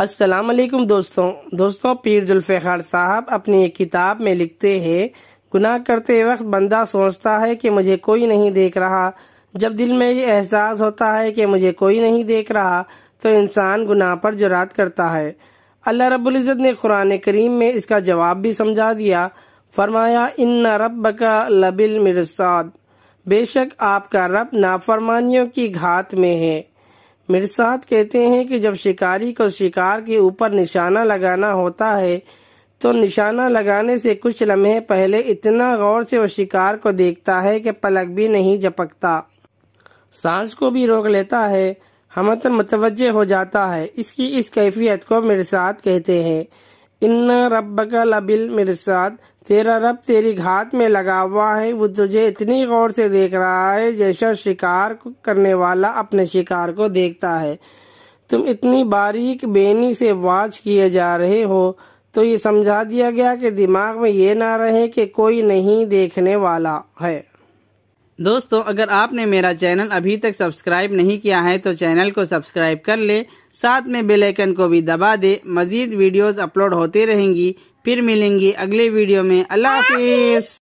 अस्सलाम वालेकुम दोस्तों दोस्तों पीर जुल्फ़ार साहब अपनी एक किताब में लिखते हैं गुनाह करते वक्त बंदा सोचता है कि मुझे कोई नहीं देख रहा जब दिल में ये एहसास होता है कि मुझे कोई नहीं देख रहा तो इंसान गुनाह पर जुरात करता है अल्लाह इज़्ज़त ने कुरान करीम में इसका जवाब भी समझा दिया फरमाया इन्ना रब का लबिल मिरसाद बेशक आपका रब नाफरमानियों की घात में है मिर्साद कहते हैं कि जब शिकारी को शिकार के ऊपर निशाना लगाना होता है तो निशाना लगाने से कुछ लम्हे पहले इतना गौर से वह शिकार को देखता है कि पलक भी नहीं झपकता सांस को भी रोक लेता है हम तो मुतवजह हो जाता है इसकी इस कैफियत को मिर्सात कहते हैं इन्ना रब का लबिल मिर्साद तेरा रब तेरी घात में लगा हुआ है वो तुझे इतनी गौर से देख रहा है जैसा शिकार करने वाला अपने शिकार को देखता है तुम इतनी बारीक बेनी से वाच किए जा रहे हो तो ये समझा दिया गया कि दिमाग में ये ना रहे कि कोई नहीं देखने वाला है दोस्तों अगर आपने मेरा चैनल अभी तक सब्सक्राइब नहीं किया है तो चैनल को सब्सक्राइब कर ले साथ में बेल आइकन को भी दबा दे मजीद वीडियोस अपलोड होती रहेंगी फिर मिलेंगी अगले वीडियो में अल्लाह हाफिज